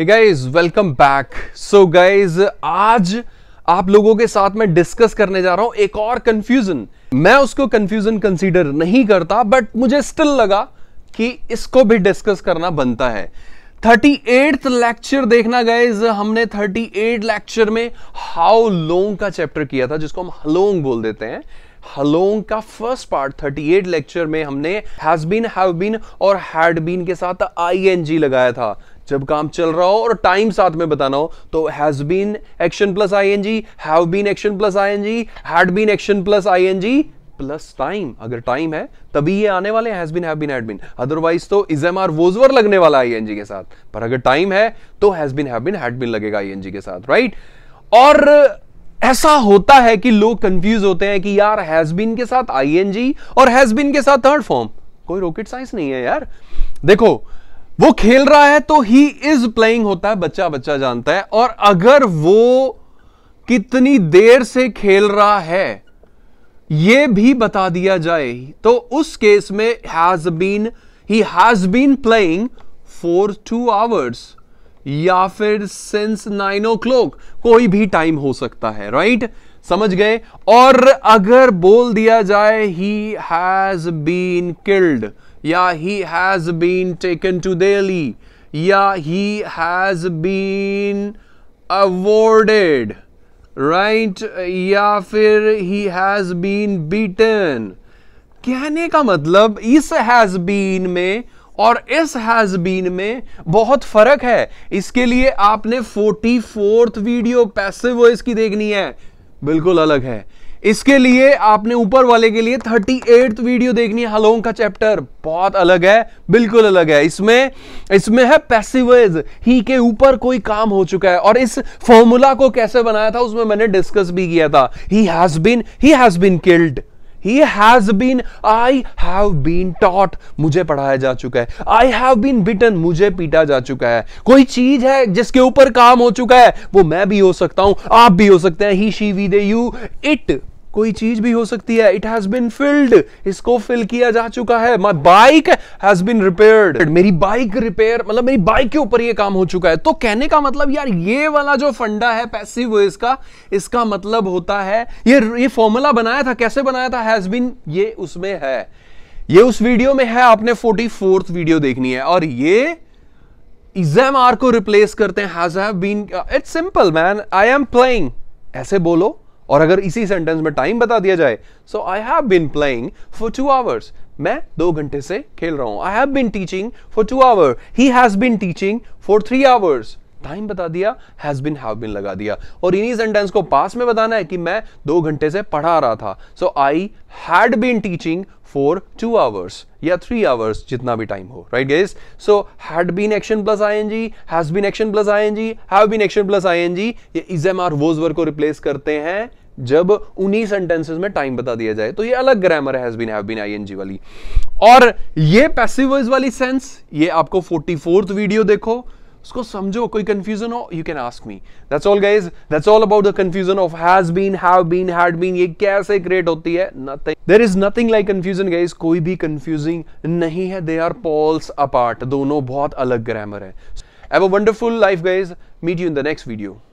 guys welcome back so guys आज आप लोगों के साथ में डिस्कस करने जा रहा हूं एक और कंफ्यूजन मैं उसको कंफ्यूजन कंसीडर नहीं करता बट मुझे स्टिल लगा कि इसको भी डिस्कस करना बनता है थर्टी एट लेक्चर देखना गाइज हमने थर्टी एट लेक्चर में हाउ लोंग का चैप्टर किया था जिसको हम हलोंग बोल देते हैं हलोंग का फर्स्ट पार्ट 38 लेक्चर में हमने हैज बीन हैव बीन और हैड बीन के साथ आईएनजी लगाया था जब काम चल रहा हो और टाइम साथ में बताना हो तो has been action plus I N G have been action plus I N G had been action plus I N G plus time अगर टाइम है तभी ये आने वाले has been have been had been otherwise तो इज एम आर वोजवर लगने वाला आईएनजी के साथ पर अगर टाइम है तो has been have been had been लगेगा आईएनजी के साथ राइट और ऐसा होता है कि लोग कंफ्यूज होते हैं कि यार हैज बीन के साथ आईएनजी और हैज बीन के साथ थर्ड फॉर्म कोई रॉकेट साइंस नहीं है यार देखो वो खेल रहा है तो ही इज प्लेइंग होता है बच्चा बच्चा जानता है और अगर वो कितनी देर से खेल रहा है ये भी बता दिया जाए तो उस केस में has been he has been playing for two hours या फिर सिंस नाइन ओ क्लॉक कोई भी टाइम हो सकता है राइट समझ गए और अगर बोल दिया जाए ही हैज बीन किल्ड या he has been taken to Delhi या he has been awarded right या फिर ही हैज बीन बीटन कहने का मतलब इस हैज बीन में और इस हैज बीन में बहुत फर्क है इसके लिए आपने forty fourth video passive voice की देखनी है बिल्कुल अलग है इसके लिए आपने ऊपर वाले के लिए थर्टी एट वीडियो देखनी है हलोंग का चैप्टर बहुत अलग है बिल्कुल अलग है इसमें इसमें है पैसिवेज ही के ऊपर कोई काम हो चुका है और इस फॉर्मूला को कैसे बनाया था उसमें मैंने डिस्कस भी किया था he has been he has been killed he has been I have been taught मुझे पढ़ाया जा चुका है आई हैव बीन बिटन मुझे पीटा जा चुका है कोई चीज है जिसके ऊपर काम हो चुका है वो मैं भी हो सकता हूं आप भी हो सकते हैं he she we they you it कोई चीज भी हो सकती है इट हैज बिन फिल्ड इसको फिल किया जा चुका है my bike has been repaired मेरी बाइक रिपेयर मतलब मेरी बाइक के ऊपर ये काम हो चुका है तो कहने का मतलब यार ये वाला जो फंडा है पैसिव इसका इसका मतलब होता है ये ये फॉर्मूला बनाया था कैसे बनाया था हैज बिन ये उसमें है ये उस वीडियो में है आपने फोर्टी फोर्थ वीडियो देखनी है और ये एग्जाम आर को रिप्लेस करते हैं has have been it's simple man I am playing ऐसे बोलो और अगर इसी सेंटेंस में टाइम बता दिया जाए so I have been playing for two hours मैं दो घंटे से खेल रहा हूं I have been teaching for two hour he has been teaching for three hours time बता दिया हैज बिन हैव बिन लगा दिया और इन्हीं सेंटेंस को पास में बताना है कि मैं दो घंटे से पढ़ा रहा था so I had been teaching for two hours या थ्री आवर्स जितना भी टाइम हो right guess so had been action plus I N G has been action plus I N G have been action plus I N G ये is am are वोजवर को replace करते हैं जब उन्हीं sentences में टाइम बता दिया जाए तो ये अलग grammar has been have been I N G वाली और ये पैसिव वॉइस वाली सेंस ये आपको 44th वीडियो देखो उसको समझो कोई कंफ्यूजन हो you can ask me that's all guys that's all about the confusion of has been have been had been ये कैसे क्रिएट होती है nothing there is nothing like confusion guys कोई भी कंफ्यूजिंग नहीं है दे आर पॉल्स अपार्ट दोनों बहुत अलग ग्रामर है have a wonderful life guys meet you in the next video